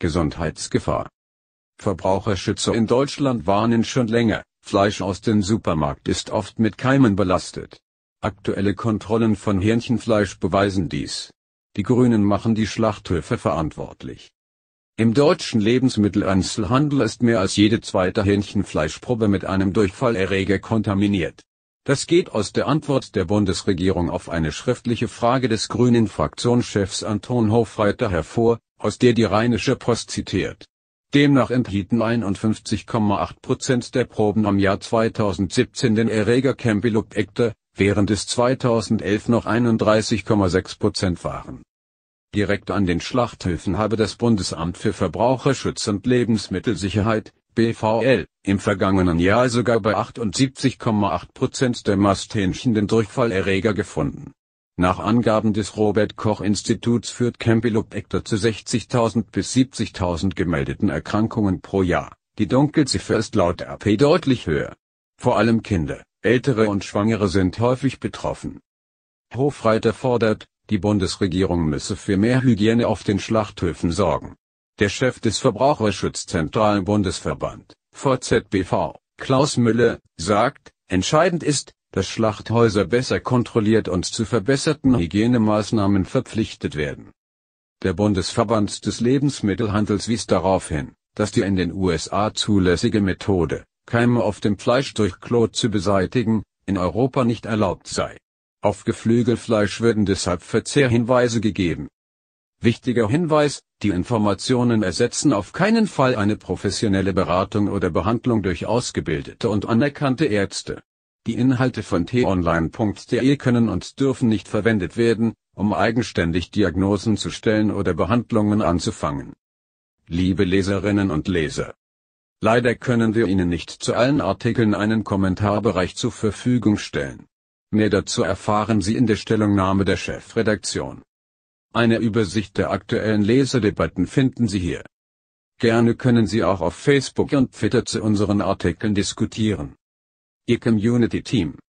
Gesundheitsgefahr. Verbraucherschützer in Deutschland warnen schon länger, Fleisch aus dem Supermarkt ist oft mit Keimen belastet. Aktuelle Kontrollen von Hähnchenfleisch beweisen dies. Die Grünen machen die Schlachthöfe verantwortlich. Im deutschen Lebensmitteleinzelhandel ist mehr als jede zweite Hähnchenfleischprobe mit einem Durchfallerreger kontaminiert. Das geht aus der Antwort der Bundesregierung auf eine schriftliche Frage des grünen Fraktionschefs Anton Hofreiter hervor, aus der die Rheinische Post zitiert. Demnach enthielten 51,8 Prozent der Proben am Jahr 2017 den Erreger Campylobacter, während es 2011 noch 31,6 Prozent waren. Direkt an den Schlachthöfen habe das Bundesamt für Verbraucherschutz und Lebensmittelsicherheit, BVL, im vergangenen Jahr sogar bei 78,8 Prozent der Masthähnchen den Durchfallerreger gefunden nach Angaben des Robert-Koch-Instituts führt Campylobacter zu 60.000 bis 70.000 gemeldeten Erkrankungen pro Jahr. Die Dunkelziffer ist laut AP deutlich höher. Vor allem Kinder, Ältere und Schwangere sind häufig betroffen. Hofreiter fordert, die Bundesregierung müsse für mehr Hygiene auf den Schlachthöfen sorgen. Der Chef des Verbraucherschutzzentralen Bundesverband, VZBV, Klaus Müller, sagt, entscheidend ist, dass Schlachthäuser besser kontrolliert und zu verbesserten Hygienemaßnahmen verpflichtet werden. Der Bundesverband des Lebensmittelhandels wies darauf hin, dass die in den USA zulässige Methode, Keime auf dem Fleisch durch Klot zu beseitigen, in Europa nicht erlaubt sei. Auf Geflügelfleisch würden deshalb Verzehrhinweise gegeben. Wichtiger Hinweis, die Informationen ersetzen auf keinen Fall eine professionelle Beratung oder Behandlung durch ausgebildete und anerkannte Ärzte. Die Inhalte von t-online.de können und dürfen nicht verwendet werden, um eigenständig Diagnosen zu stellen oder Behandlungen anzufangen. Liebe Leserinnen und Leser. Leider können wir Ihnen nicht zu allen Artikeln einen Kommentarbereich zur Verfügung stellen. Mehr dazu erfahren Sie in der Stellungnahme der Chefredaktion. Eine Übersicht der aktuellen Leserdebatten finden Sie hier. Gerne können Sie auch auf Facebook und Twitter zu unseren Artikeln diskutieren. a community team.